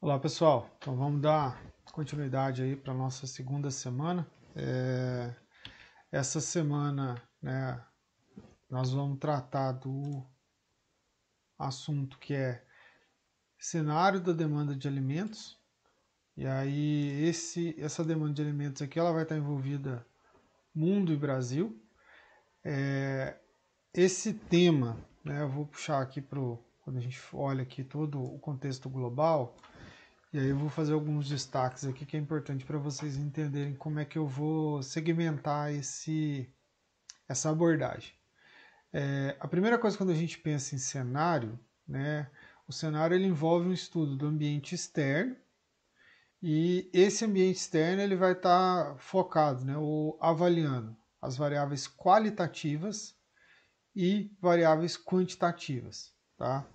Olá pessoal, então vamos dar continuidade aí para a nossa segunda semana. É... Essa semana né, nós vamos tratar do assunto que é cenário da demanda de alimentos. E aí esse, essa demanda de alimentos aqui ela vai estar envolvida mundo e Brasil. É... Esse tema, né, eu vou puxar aqui para quando a gente olha aqui todo o contexto global, e aí eu vou fazer alguns destaques aqui que é importante para vocês entenderem como é que eu vou segmentar esse, essa abordagem. É, a primeira coisa quando a gente pensa em cenário, né, o cenário ele envolve um estudo do ambiente externo e esse ambiente externo ele vai estar tá focado, né, ou avaliando as variáveis qualitativas e variáveis quantitativas, tá?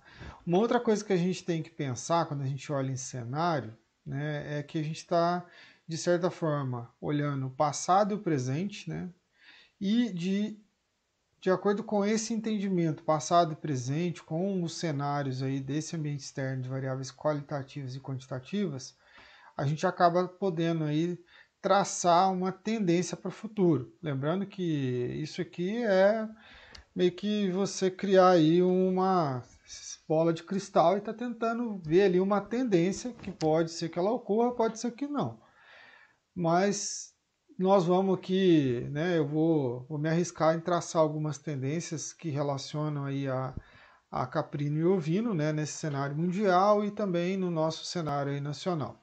Uma outra coisa que a gente tem que pensar quando a gente olha em cenário né, é que a gente está, de certa forma, olhando o passado e o presente, né, e de, de acordo com esse entendimento passado e presente, com os cenários aí desse ambiente externo de variáveis qualitativas e quantitativas, a gente acaba podendo aí traçar uma tendência para o futuro. Lembrando que isso aqui é meio que você criar aí uma bola de cristal e está tentando ver ali uma tendência que pode ser que ela ocorra, pode ser que não. Mas nós vamos aqui, né, eu vou, vou me arriscar em traçar algumas tendências que relacionam aí a, a caprino e ovino né, nesse cenário mundial e também no nosso cenário aí nacional.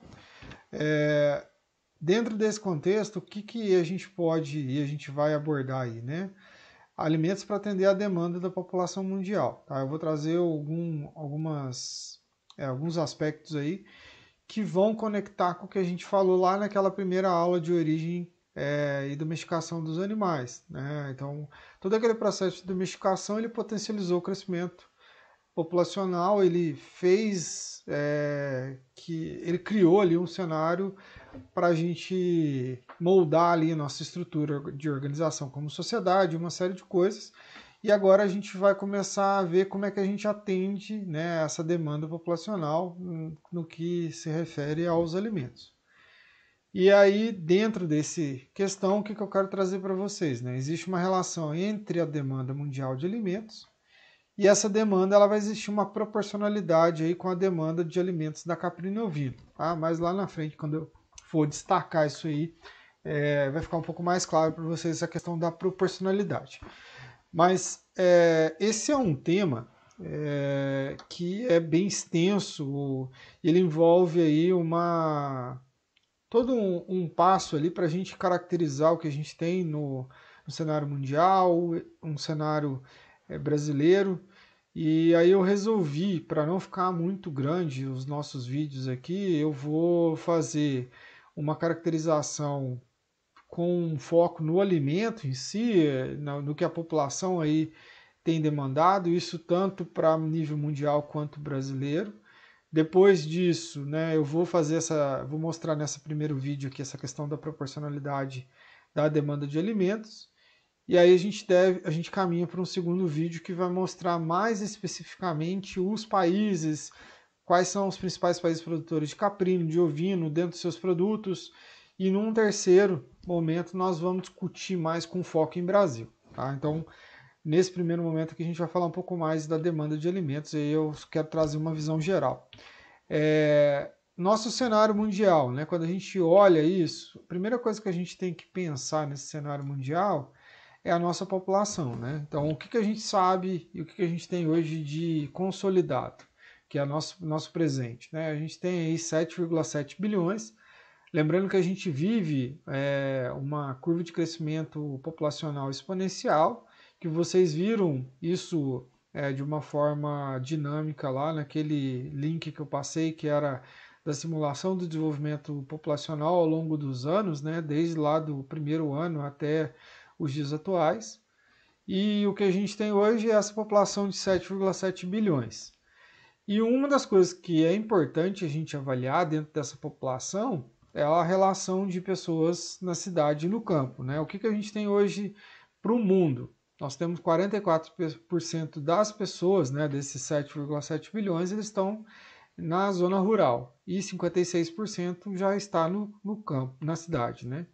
É, dentro desse contexto, o que, que a gente pode e a gente vai abordar aí, né? alimentos para atender à demanda da população mundial. Tá? Eu vou trazer algum, algumas, é, alguns aspectos aí que vão conectar com o que a gente falou lá naquela primeira aula de origem é, e domesticação dos animais. Né? Então, todo aquele processo de domesticação ele potencializou o crescimento populacional, ele fez é, que ele criou ali um cenário para a gente moldar ali a nossa estrutura de organização como sociedade, uma série de coisas. E agora a gente vai começar a ver como é que a gente atende né, essa demanda populacional hum, no que se refere aos alimentos. E aí, dentro desse questão, o que, que eu quero trazer para vocês? Né? Existe uma relação entre a demanda mundial de alimentos e essa demanda ela vai existir uma proporcionalidade aí com a demanda de alimentos da caprina ovina. Tá? Mas lá na frente, quando eu for destacar isso aí, é, vai ficar um pouco mais claro para vocês a questão da proporcionalidade. Mas é, esse é um tema é, que é bem extenso, ele envolve aí uma todo um, um passo ali para a gente caracterizar o que a gente tem no, no cenário mundial, um cenário é, brasileiro. E aí eu resolvi, para não ficar muito grande os nossos vídeos aqui, eu vou fazer uma caracterização com foco no alimento em si, no que a população aí tem demandado, isso tanto para nível mundial quanto brasileiro. Depois disso, né, eu vou fazer essa, vou mostrar nessa primeiro vídeo aqui essa questão da proporcionalidade da demanda de alimentos. E aí a gente deve, a gente caminha para um segundo vídeo que vai mostrar mais especificamente os países, quais são os principais países produtores de caprino, de ovino dentro dos seus produtos. E num terceiro momento nós vamos discutir mais com foco em Brasil. Tá? Então, nesse primeiro momento que a gente vai falar um pouco mais da demanda de alimentos e eu quero trazer uma visão geral. É, nosso cenário mundial, né? quando a gente olha isso, a primeira coisa que a gente tem que pensar nesse cenário mundial é a nossa população. Né? Então, o que, que a gente sabe e o que, que a gente tem hoje de consolidado, que é nosso, nosso presente? Né? A gente tem aí 7,7 bilhões. Lembrando que a gente vive é, uma curva de crescimento populacional exponencial, que vocês viram isso é, de uma forma dinâmica lá naquele link que eu passei, que era da simulação do desenvolvimento populacional ao longo dos anos, né, desde lá do primeiro ano até os dias atuais. E o que a gente tem hoje é essa população de 7,7 bilhões. E uma das coisas que é importante a gente avaliar dentro dessa população é a relação de pessoas na cidade e no campo. Né? O que, que a gente tem hoje para o mundo? Nós temos 44% das pessoas, né, desses 7,7 bilhões, eles estão na zona rural e 56% já está no, no campo, na cidade. Né?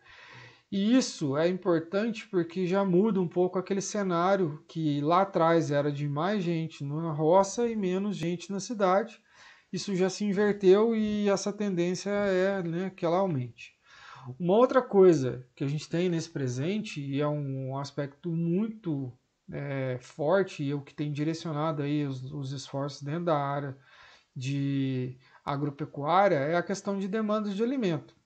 E isso é importante porque já muda um pouco aquele cenário que lá atrás era de mais gente na roça e menos gente na cidade. Isso já se inverteu e essa tendência é né, que ela aumente. Uma outra coisa que a gente tem nesse presente, e é um aspecto muito é, forte, e é o que tem direcionado aí os, os esforços dentro da área de agropecuária, é a questão de demandas de alimento.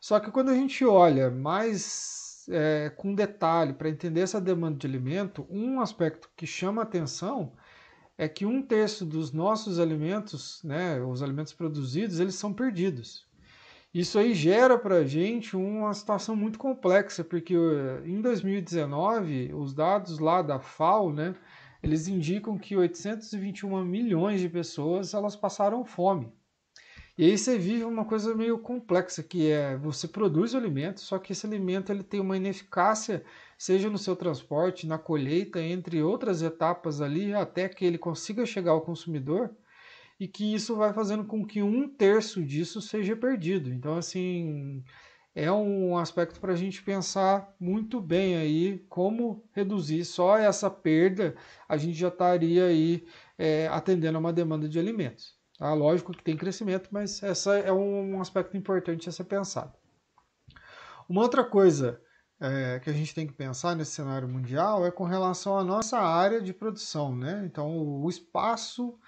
Só que quando a gente olha mais é, com detalhe para entender essa demanda de alimento, um aspecto que chama atenção é que um terço dos nossos alimentos, né, os alimentos produzidos, eles são perdidos. Isso aí gera para a gente uma situação muito complexa, porque eh, em 2019, os dados lá da FAO, né, eles indicam que 821 milhões de pessoas elas passaram fome. E aí você vive uma coisa meio complexa, que é você produz o alimento, só que esse alimento ele tem uma ineficácia, seja no seu transporte, na colheita, entre outras etapas ali, até que ele consiga chegar ao consumidor, e que isso vai fazendo com que um terço disso seja perdido. Então, assim, é um aspecto para a gente pensar muito bem aí como reduzir só essa perda, a gente já estaria aí é, atendendo a uma demanda de alimentos. Tá? Lógico que tem crescimento, mas essa é um aspecto importante a ser pensado. Uma outra coisa é, que a gente tem que pensar nesse cenário mundial é com relação à nossa área de produção, né? Então, o espaço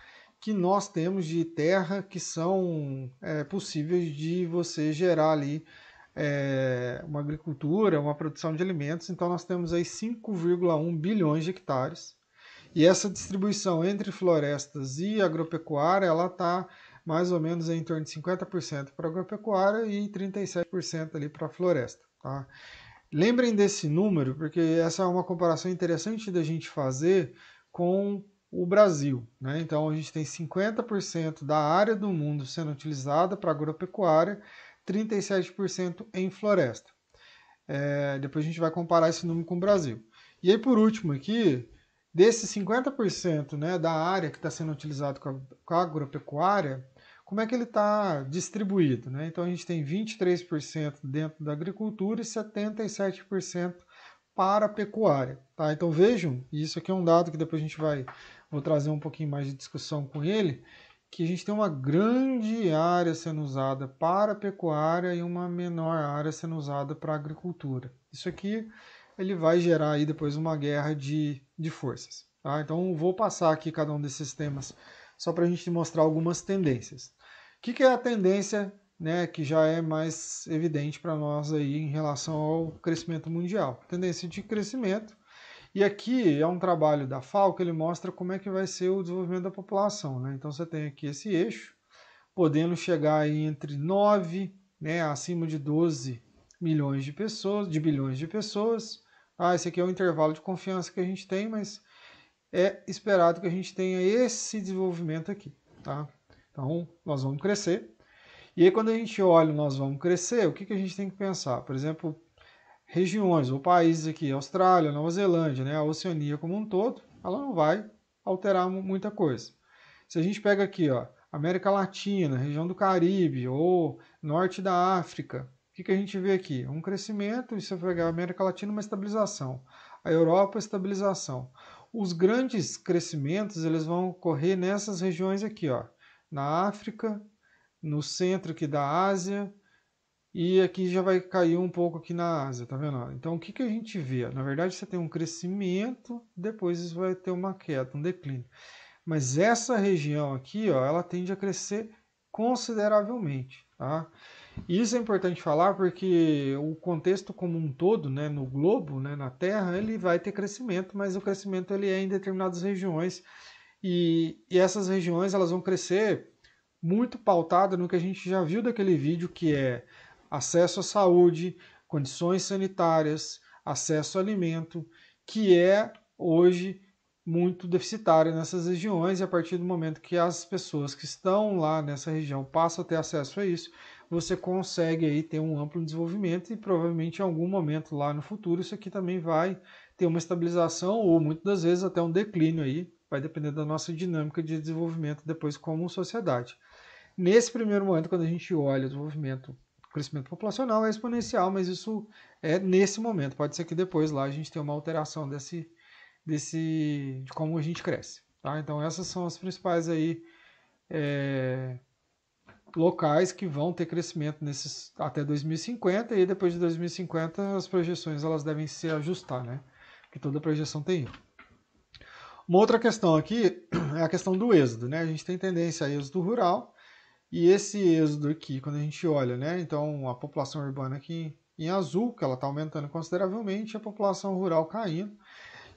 que nós temos de terra que são é, possíveis de você gerar ali é, uma agricultura, uma produção de alimentos. Então, nós temos aí 5,1 bilhões de hectares e essa distribuição entre florestas e agropecuária, ela está mais ou menos em torno de 50% para agropecuária e 37% ali para floresta. Tá? Lembrem desse número, porque essa é uma comparação interessante da gente fazer com o Brasil. Né? Então, a gente tem 50% da área do mundo sendo utilizada para agropecuária, 37% em floresta. É, depois a gente vai comparar esse número com o Brasil. E aí, por último aqui, desse 50% né, da área que está sendo utilizada com, com a agropecuária, como é que ele está distribuído. Né? Então a gente tem 23% dentro da agricultura e 77% para a pecuária. Tá? Então vejam, isso aqui é um dado que depois a gente vai vou trazer um pouquinho mais de discussão com ele, que a gente tem uma grande área sendo usada para a pecuária e uma menor área sendo usada para a agricultura. Isso aqui ele vai gerar aí depois uma guerra de, de forças. Tá? Então vou passar aqui cada um desses temas só para a gente mostrar algumas tendências. O que, que é a tendência né, que já é mais evidente para nós aí em relação ao crescimento mundial? Tendência de crescimento. E aqui é um trabalho da FAO que ele mostra como é que vai ser o desenvolvimento da população. Né? Então você tem aqui esse eixo, podendo chegar aí entre 9 né, acima de 12 milhões de pessoas, de bilhões de pessoas, ah, esse aqui é o intervalo de confiança que a gente tem, mas é esperado que a gente tenha esse desenvolvimento aqui, tá? Então, nós vamos crescer. E aí, quando a gente olha nós vamos crescer, o que, que a gente tem que pensar? Por exemplo, regiões ou países aqui, Austrália, Nova Zelândia, né? a Oceania como um todo, ela não vai alterar muita coisa. Se a gente pega aqui, ó, América Latina, região do Caribe ou Norte da África, que, que a gente vê aqui? Um crescimento, e se eu pegar a América Latina, uma estabilização. A Europa, estabilização. Os grandes crescimentos eles vão ocorrer nessas regiões aqui, ó, na África, no centro aqui da Ásia, e aqui já vai cair um pouco aqui na Ásia, tá vendo? Então o que, que a gente vê? Na verdade você tem um crescimento, depois isso vai ter uma queda, um declínio. Mas essa região aqui, ó, ela tende a crescer consideravelmente. Tá? Isso é importante falar porque o contexto como um todo, né, no globo, né, na Terra, ele vai ter crescimento, mas o crescimento ele é em determinadas regiões e, e essas regiões elas vão crescer muito pautada no que a gente já viu daquele vídeo, que é acesso à saúde, condições sanitárias, acesso ao alimento, que é hoje muito deficitária nessas regiões e a partir do momento que as pessoas que estão lá nessa região passam a ter acesso a isso, você consegue aí ter um amplo desenvolvimento e provavelmente em algum momento lá no futuro isso aqui também vai ter uma estabilização ou muitas das vezes até um declínio aí, vai depender da nossa dinâmica de desenvolvimento depois como sociedade. Nesse primeiro momento, quando a gente olha o desenvolvimento, o crescimento populacional é exponencial, mas isso é nesse momento. Pode ser que depois lá a gente tenha uma alteração desse, desse de como a gente cresce. Tá? Então essas são as principais aí é, locais que vão ter crescimento nesses até 2050 e depois de 2050 as projeções elas devem se ajustar, né? Que toda projeção tem Uma outra questão aqui é a questão do êxodo, né? A gente tem tendência a êxodo rural e esse êxodo aqui, quando a gente olha, né? Então a população urbana aqui em azul, que ela está aumentando consideravelmente, a população rural caindo.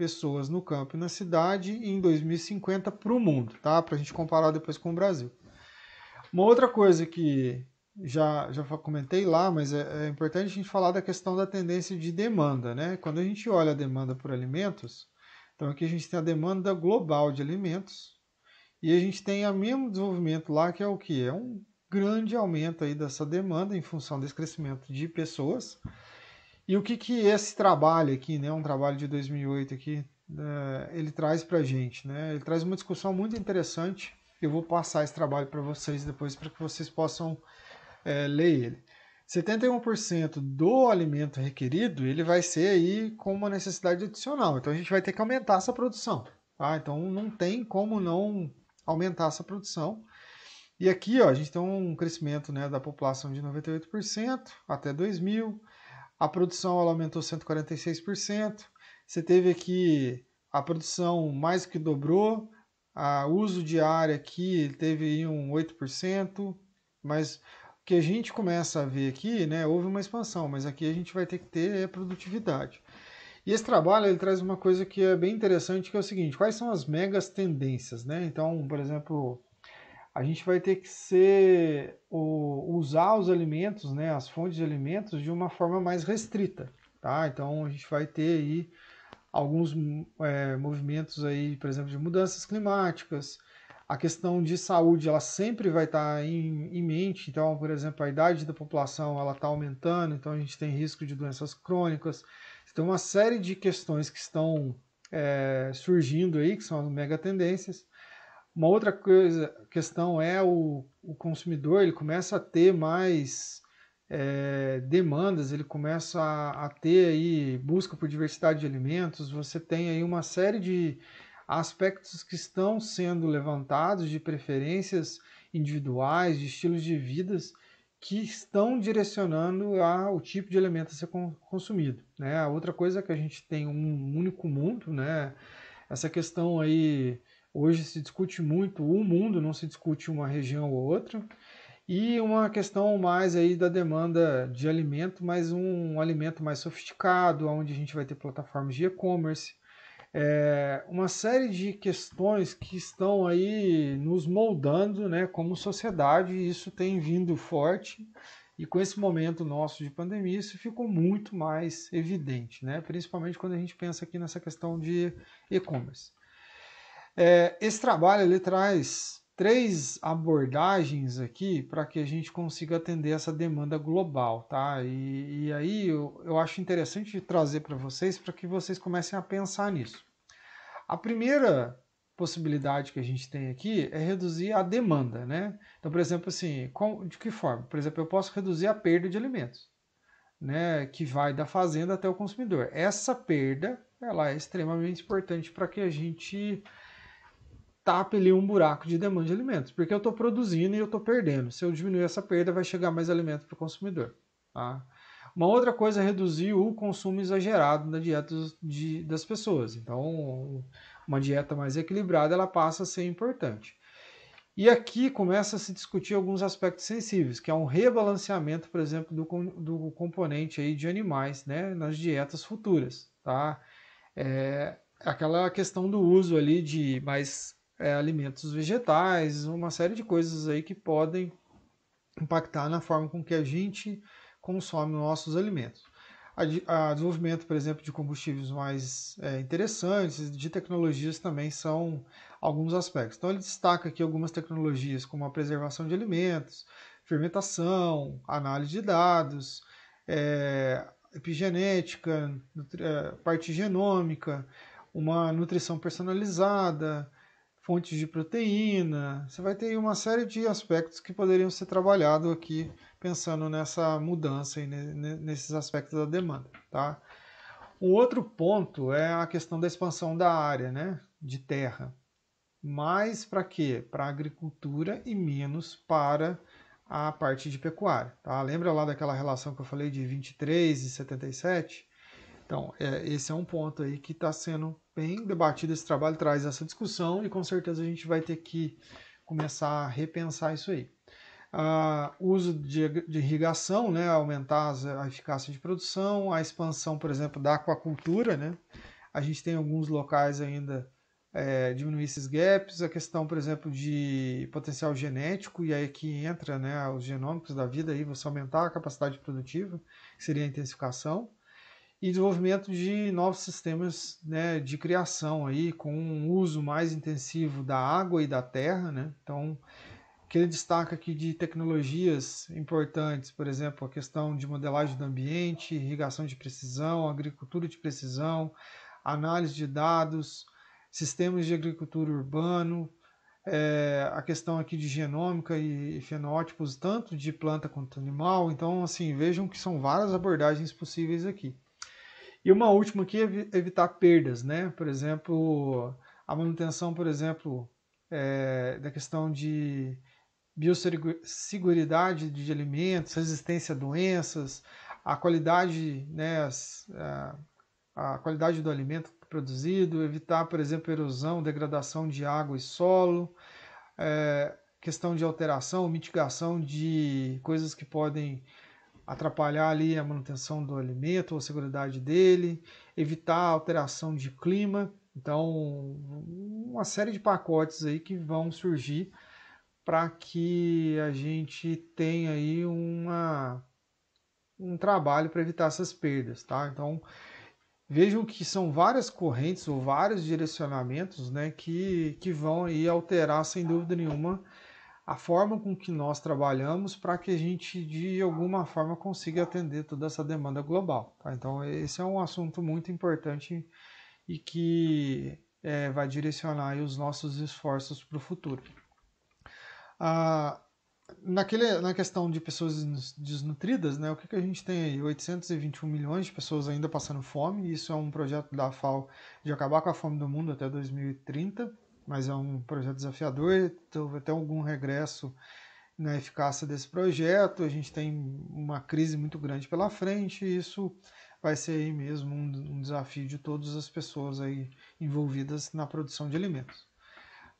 pessoas no campo e na cidade e em 2050 para o mundo, tá? Para a gente comparar depois com o Brasil. Uma outra coisa que já, já comentei lá, mas é, é, importante a gente falar da questão da tendência de demanda, né? Quando a gente olha a demanda por alimentos, então aqui a gente tem a demanda global de alimentos e a gente tem o mesmo desenvolvimento lá que é o que? É um grande aumento aí dessa demanda em função desse crescimento de pessoas e o que, que esse trabalho aqui, né, um trabalho de 2008 aqui, né, ele traz para gente? Né? Ele traz uma discussão muito interessante. Eu vou passar esse trabalho para vocês depois para que vocês possam é, ler ele. 71% do alimento requerido ele vai ser aí com uma necessidade adicional. Então a gente vai ter que aumentar essa produção. Tá? Então não tem como não aumentar essa produção. E aqui ó, a gente tem um crescimento né, da população de 98% até 2000 a produção aumentou 146%. Você teve aqui a produção mais que dobrou. A uso diário aqui teve um 8%. Mas o que a gente começa a ver aqui, né, houve uma expansão, mas aqui a gente vai ter que ter é produtividade. E esse trabalho ele traz uma coisa que é bem interessante, que é o seguinte: quais são as megas tendências, né? Então, por exemplo, a gente vai ter que ser o, usar os alimentos, né, as fontes de alimentos de uma forma mais restrita, tá? Então a gente vai ter aí alguns é, movimentos aí, por exemplo, de mudanças climáticas. A questão de saúde, ela sempre vai estar tá em, em mente. Então, por exemplo, a idade da população, ela está aumentando, então a gente tem risco de doenças crônicas. Então, uma série de questões que estão é, surgindo aí, que são as mega tendências uma outra coisa, questão é o, o consumidor, ele começa a ter mais é, demandas, ele começa a, a, ter aí busca por diversidade de alimentos, você tem aí uma série de aspectos que estão sendo levantados de preferências individuais, de estilos de vidas, que estão direcionando ao tipo de alimento a ser consumido. Né? A outra coisa é que a gente tem um único mundo, né? essa questão aí Hoje se discute muito o mundo, não se discute uma região ou outra. E uma questão mais aí da demanda de alimento, mas um, um alimento mais sofisticado, onde a gente vai ter plataformas de e-commerce. É, uma série de questões que estão aí nos moldando né, como sociedade, e isso tem vindo forte. E com esse momento nosso de pandemia, isso ficou muito mais evidente, né? principalmente quando a gente pensa aqui nessa questão de e-commerce. É, esse trabalho ele traz três abordagens aqui para que a gente consiga atender essa demanda global, tá? E, e aí eu, eu acho interessante trazer para vocês para que vocês comecem a pensar nisso. A primeira possibilidade que a gente tem aqui é reduzir a demanda, né? Então, por exemplo, assim, com, de que forma? Por exemplo, eu posso reduzir a perda de alimentos, né? Que vai da fazenda até o consumidor. Essa perda, ela é extremamente importante para que a gente tapa ali um buraco de demanda de alimentos, porque eu estou produzindo e eu estou perdendo. Se eu diminuir essa perda, vai chegar mais alimento para o consumidor. Tá? Uma outra coisa é reduzir o consumo exagerado da dieta de, das pessoas. Então, uma dieta mais equilibrada ela passa a ser importante. E aqui começa a se discutir alguns aspectos sensíveis, que é um rebalanceamento, por exemplo, do, do componente aí de animais né, nas dietas futuras. Tá? É, aquela questão do uso ali de mais é, alimentos vegetais, uma série de coisas aí que podem impactar na forma com que a gente consome nossos alimentos. A, a desenvolvimento, por exemplo, de combustíveis mais é, interessantes, de tecnologias também são alguns aspectos. Então ele destaca aqui algumas tecnologias como a preservação de alimentos, fermentação, análise de dados, é, epigenética, é, parte genômica, uma nutrição personalizada, fontes de proteína. Você vai ter uma série de aspectos que poderiam ser trabalhados aqui, pensando nessa mudança e nesses aspectos da demanda, tá? Um outro ponto é a questão da expansão da área, né, de terra. Mais para quê? Para agricultura e menos para a parte de pecuária, tá? Lembra lá daquela relação que eu falei de 23 e 77? Então, é, esse é um ponto aí que está sendo bem debatido esse trabalho, traz essa discussão e com certeza a gente vai ter que começar a repensar isso aí. Ah, uso de, de, irrigação, né, aumentar a eficácia de produção, a expansão, por exemplo, da aquacultura, né, a gente tem alguns locais ainda é, diminuir esses gaps, a questão, por exemplo, de potencial genético, e aí que entra né, os genômicos da vida, aí você aumentar a capacidade produtiva, que seria a intensificação, e desenvolvimento de novos sistemas né, de criação aí com um uso mais intensivo da água e da terra, né? Então, que ele destaca aqui de tecnologias importantes, por exemplo, a questão de modelagem do ambiente, irrigação de precisão, agricultura de precisão, análise de dados, sistemas de agricultura urbano, é, a questão aqui de genômica e, e fenótipos, tanto de planta quanto animal. Então, assim, vejam que são várias abordagens possíveis aqui. E uma última aqui é evitar perdas, né? Por exemplo, a manutenção, por exemplo, é, da questão de biosseguridade de alimentos, resistência a doenças, a qualidade, né, a, a qualidade do alimento produzido, evitar, por exemplo, erosão, degradação de água e solo, é, questão de alteração, mitigação de coisas que podem atrapalhar ali a manutenção do alimento ou a segurança dele, evitar a alteração de clima. Então, uma série de pacotes aí que vão surgir para que a gente tenha aí uma, um trabalho para evitar essas perdas, tá? Então, vejam que são várias correntes ou vários direcionamentos, né, que, que vão aí alterar sem dúvida nenhuma a forma com que nós trabalhamos para que a gente de alguma forma consiga atender toda essa demanda global. Tá? Então esse é um assunto muito importante e que é, vai direcionar os nossos esforços para o futuro. Ah, naquele, na questão de pessoas desnutridas, né, o que, que a gente tem aí? 821 milhões de pessoas ainda passando fome, isso é um projeto da FAO de acabar com a fome do mundo até 2030 mas é um projeto desafiador. Houve então até algum regresso na eficácia desse projeto. A gente tem uma crise muito grande pela frente e isso vai ser aí mesmo um, desafio de todas as pessoas aí envolvidas na produção de alimentos.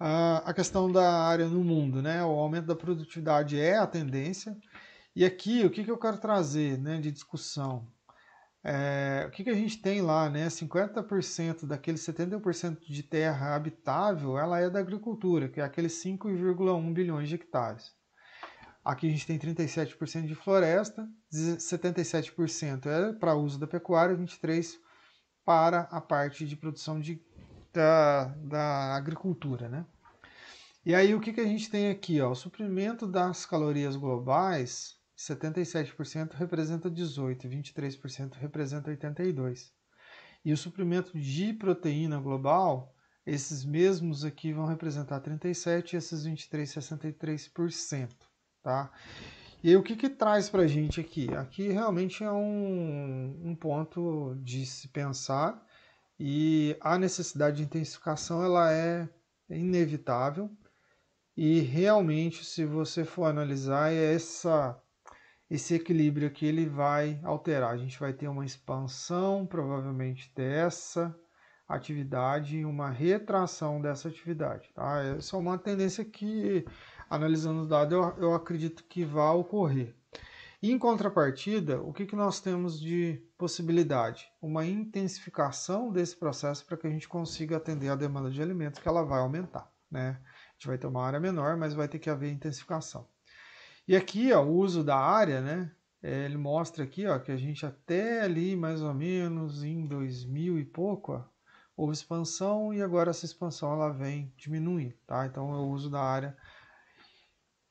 Ah, a questão da área no mundo, né? O aumento da produtividade é a tendência. E aqui, o que, que eu quero trazer né, de discussão? É, o que, que a gente tem lá, né? 50% daquele 71% de terra habitável, ela é da agricultura, que é aqueles 5,1 bilhões de hectares. Aqui a gente tem 37% de floresta, 77% é para uso da pecuária, 23% para a parte de produção de, da, da agricultura, né? E aí o que, que a gente tem aqui? Ó, o suprimento das calorias globais 77% representa 18%, 23% representa 82%. E o suprimento de proteína global, esses mesmos aqui vão representar 37% e esses 23%, 63%. Tá? E aí, o que, que traz para a gente aqui? Aqui realmente é um, um ponto de se pensar e a necessidade de intensificação ela é inevitável. E realmente, se você for analisar, é essa esse equilíbrio aqui ele vai alterar. A gente vai ter uma expansão, provavelmente, dessa atividade e uma retração dessa atividade. Tá? Essa é uma tendência que, analisando os dados, eu, eu acredito que vai ocorrer. Em contrapartida, o que, que nós temos de possibilidade? Uma intensificação desse processo para que a gente consiga atender a demanda de alimentos, que ela vai aumentar. Né? A gente vai ter uma área menor, mas vai ter que haver intensificação. E aqui, ó, o uso da área, né? É, ele mostra aqui, ó, que a gente até ali, mais ou menos, em 2000 e pouco, ó, houve expansão e agora essa expansão ela vem diminuindo, tá? Então, é o uso da área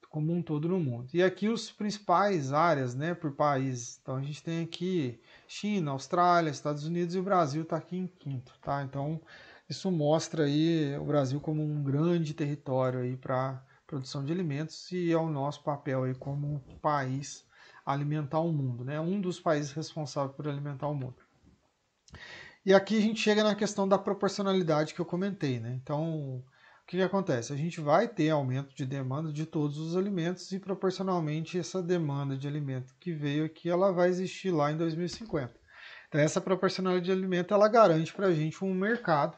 como um todo no mundo. E aqui os principais áreas, né, por país. Então a gente tem aqui China, Austrália, Estados Unidos e o Brasil está aqui em quinto, tá? Então isso mostra aí o Brasil como um grande território aí para produção de alimentos e é o nosso papel aí como país alimentar o mundo, né? Um dos países responsáveis por alimentar o mundo. E aqui a gente chega na questão da proporcionalidade que eu comentei, né? Então, o que, que acontece? A gente vai ter aumento de demanda de todos os alimentos e proporcionalmente essa demanda de alimento que veio aqui, ela vai existir lá em 2050. Então, essa proporcionalidade de alimento, ela garante para a gente um mercado,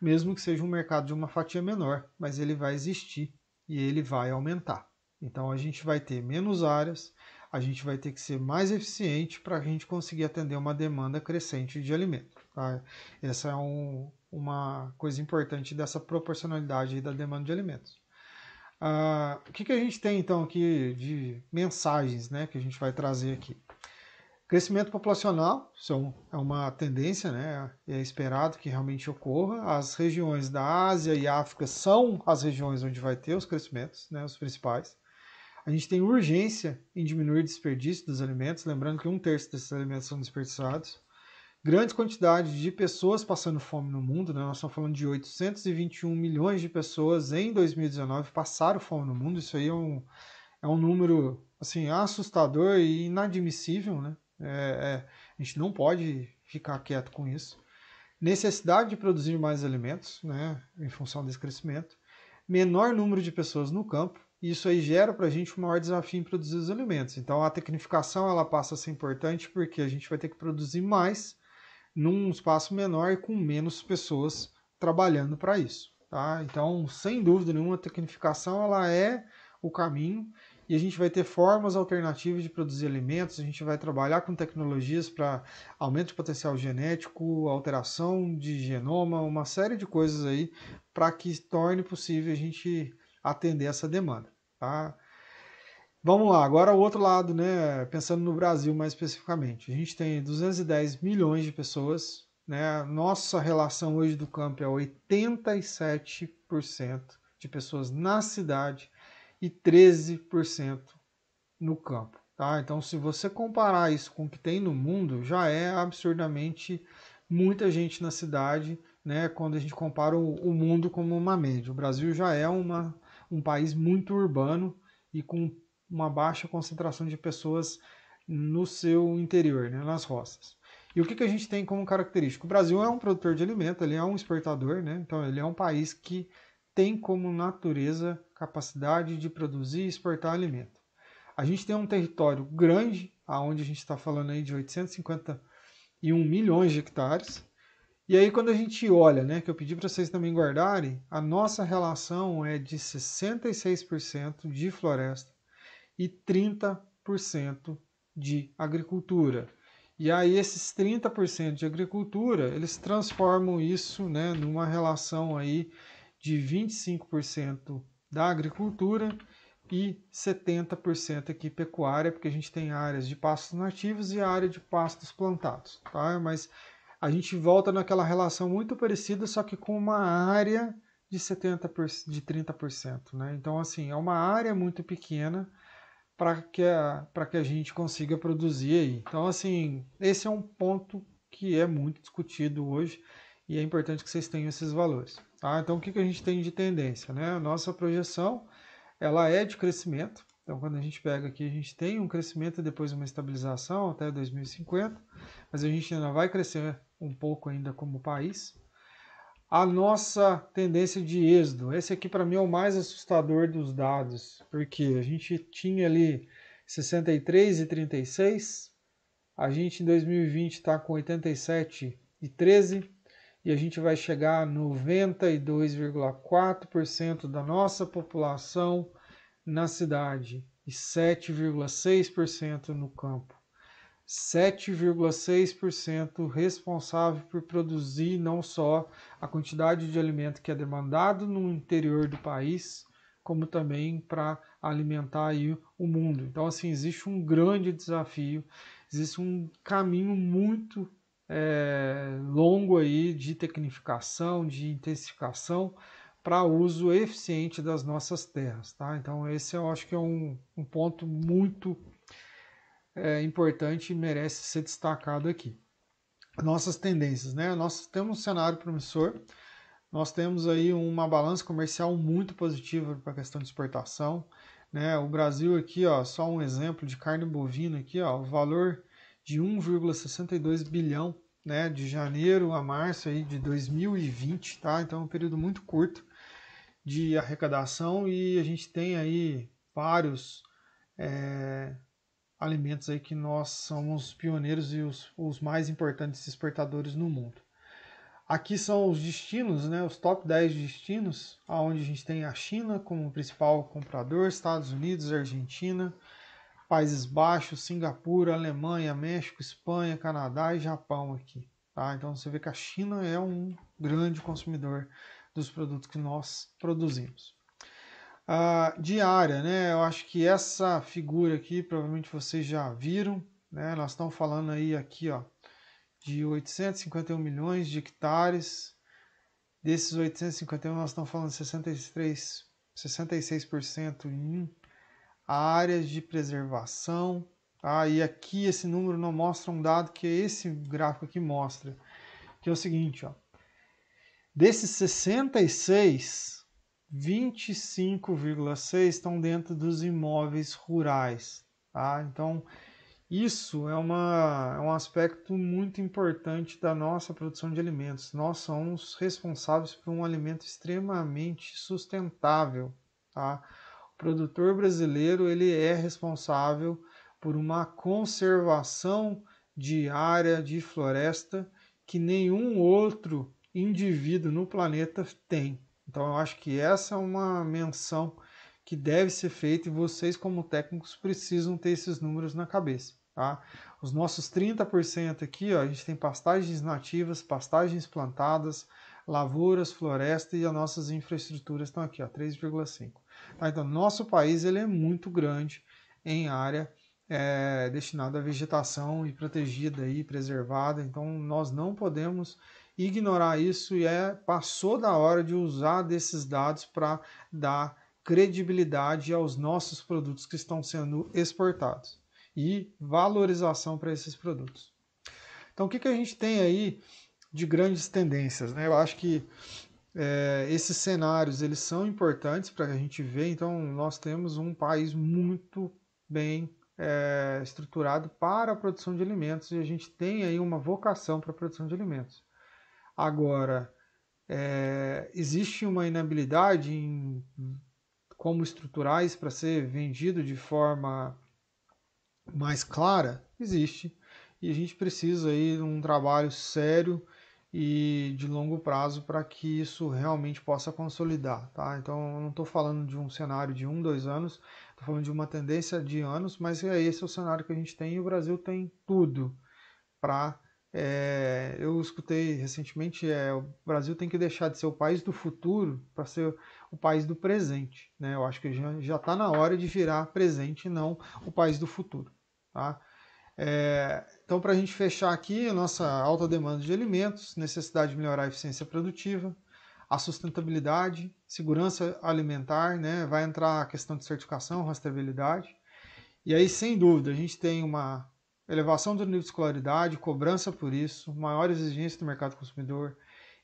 mesmo que seja um mercado de uma fatia menor, mas ele vai existir e ele vai aumentar. Então a gente vai ter menos áreas, a gente vai ter que ser mais eficiente para a gente conseguir atender uma demanda crescente de alimento. Tá? Essa é um, uma coisa importante dessa proporcionalidade da demanda de alimentos. Ah, o que, que a gente tem então aqui de mensagens né, que a gente vai trazer aqui? Crescimento populacional, são é uma tendência, né? é esperado que realmente ocorra. As regiões da Ásia e África são as regiões onde vai ter os crescimentos, né? os principais. A gente tem urgência em diminuir o desperdício dos alimentos, lembrando que um terço desses alimentos são desperdiçados. Grande quantidade de pessoas passando fome no mundo, né? nós estamos falando de 821 milhões de pessoas em 2019 passaram fome no mundo, isso aí é um, é um número assim assustador e inadmissível, né? É, é, a gente não pode ficar quieto com isso. Necessidade de produzir mais alimentos, né, em função desse crescimento. Menor número de pessoas no campo. E isso aí gera para a gente um maior desafio em produzir os alimentos. Então a tecnificação ela passa a ser importante porque a gente vai ter que produzir mais num espaço menor e com menos pessoas trabalhando para isso. Tá? Então, sem dúvida nenhuma, a tecnificação ela é o caminho e a gente vai ter formas alternativas de produzir alimentos, a gente vai trabalhar com tecnologias para aumento de potencial genético, alteração de genoma, uma série de coisas aí para que torne possível a gente atender essa demanda, tá? Vamos lá, agora o outro lado, né, pensando no Brasil mais especificamente. A gente tem 210 milhões de pessoas, né? Nossa relação hoje do campo é 87% de pessoas na cidade e 13% no campo. Tá? Então, se você comparar isso com o que tem no mundo, já é absurdamente muita gente na cidade, né? Quando a gente compara o, mundo como uma média, o Brasil já é uma, um país muito urbano e com uma baixa concentração de pessoas no seu interior, né? nas roças. E o que, que a gente tem como característica? O Brasil é um produtor de alimento, ele é um exportador, né? então ele é um país que tem como natureza capacidade de produzir e exportar alimento. A gente tem um território grande, aonde a gente está falando aí de 851 milhões de hectares. E aí quando a gente olha, né, que eu pedi para vocês também guardarem, a nossa relação é de 66% de floresta e 30% de agricultura. E aí esses 30% de agricultura, eles transformam isso, né, numa relação aí de 25% da agricultura e 70% aqui pecuária, porque a gente tem áreas de pastos nativos e área de pastos plantados, tá? Mas a gente volta naquela relação muito parecida, só que com uma área de 70%, de 30%, né? Então assim, é uma área muito pequena para que para que a gente consiga produzir aí. Então assim, esse é um ponto que é muito discutido hoje e é importante que vocês tenham esses valores. Tá? Então, o que, que a gente tem de tendência? Né? A nossa projeção ela é de crescimento. Então, quando a gente pega aqui, a gente tem um crescimento e depois uma estabilização até 2050, mas a gente ainda vai crescer um pouco ainda como país. A nossa tendência de êxodo, esse aqui para mim é o mais assustador dos dados, porque a gente tinha ali 63 e 36, a gente em 2020 está com 87 e 13, e a gente vai chegar a 92,4% da nossa população na cidade e 7,6% no campo. 7,6% responsável por produzir não só a quantidade de alimento que é demandado no interior do país, como também para alimentar aí o mundo. Então, assim, existe um grande desafio, existe um caminho muito é, longo aí de tecnificação, de intensificação para uso eficiente das nossas terras. Tá? Então esse eu acho que é um, um ponto muito é, importante e merece ser destacado aqui. Nossas tendências, né? Nós temos um cenário promissor, nós temos aí uma balança comercial muito positiva para a questão de exportação. Né? O Brasil aqui, ó, só um exemplo de carne bovina aqui, ó, o valor de 1,62 bilhão, né, de janeiro a março aí de 2020, tá? Então é um período muito curto de arrecadação e a gente tem aí vários é, alimentos aí que nós somos pioneiros e os, os mais importantes exportadores no mundo. Aqui são os destinos, né, os top 10 destinos, aonde a gente tem a China como principal comprador, Estados Unidos, Argentina, Países Baixos, Singapura, Alemanha, México, Espanha, Canadá e Japão aqui. Tá? Então você vê que a China é um grande consumidor dos produtos que nós produzimos. Uh, diária, né? Eu acho que essa figura aqui, provavelmente vocês já viram, né? Nós estamos falando aí aqui, ó, de 851 milhões de hectares. Desses 851, nós estamos falando 63, 66% em áreas de preservação. Tá? E aqui esse número não mostra um dado que é esse gráfico aqui mostra, que é o seguinte, ó. Desses 66, 25,6 estão dentro dos imóveis rurais. Tá? Então, isso é, uma, é um aspecto muito importante da nossa produção de alimentos. Nós somos responsáveis por um alimento extremamente sustentável. Tá? produtor brasileiro ele é responsável por uma conservação de área de floresta que nenhum outro indivíduo no planeta tem. Então eu acho que essa é uma menção que deve ser feita e vocês como técnicos precisam ter esses números na cabeça, tá? Os nossos 30% aqui, ó, a gente tem pastagens nativas, pastagens plantadas, lavouras, floresta e as nossas infraestruturas estão aqui, ó, 3,5. Tá? Então, nosso país ele é muito grande em área é, destinada à vegetação e protegida e preservada. Então, nós não podemos ignorar isso e é, passou da hora de usar desses dados para dar credibilidade aos nossos produtos que estão sendo exportados e valorização para esses produtos. Então, o que, que a gente tem aí de grandes tendências? Né? Eu acho que é, esses cenários eles são importantes para a gente ver, então nós temos um país muito bem é, estruturado para a produção de alimentos e a gente tem aí uma vocação para a produção de alimentos. Agora, é, existe uma inabilidade em como estruturais para ser vendido de forma mais clara? Existe. E a gente precisa aí de um trabalho sério e de longo prazo para que isso realmente possa consolidar, tá? Então, eu não estou falando de um cenário de um, dois anos, estou falando de uma tendência de anos, mas é esse é o cenário que a gente tem e o Brasil tem tudo para... É, eu escutei recentemente, é, o Brasil tem que deixar de ser o país do futuro para ser o país do presente, né? Eu acho que já está na hora de virar presente, não o país do futuro, tá? É, então, para a gente fechar aqui, a nossa alta demanda de alimentos, necessidade de melhorar a eficiência produtiva, a sustentabilidade, segurança alimentar, né? vai entrar a questão de certificação, rastreabilidade. E aí, sem dúvida, a gente tem uma elevação do nível de escolaridade, cobrança por isso, maior exigência do mercado consumidor,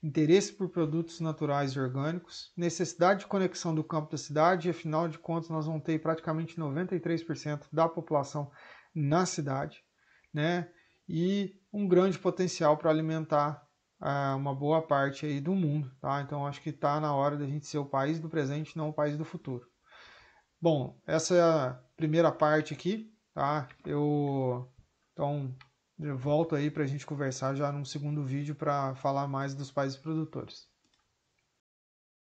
interesse por produtos naturais e orgânicos, necessidade de conexão do campo da cidade, e afinal de contas, nós vamos ter praticamente 93% da população na cidade, né? E um grande potencial para alimentar é, uma boa parte aí do mundo, tá? Então acho que está na hora da gente ser o país do presente, não o país do futuro. Bom, essa é a primeira parte aqui, tá? Eu então eu volto aí para a gente conversar já num segundo vídeo para falar mais dos países produtores.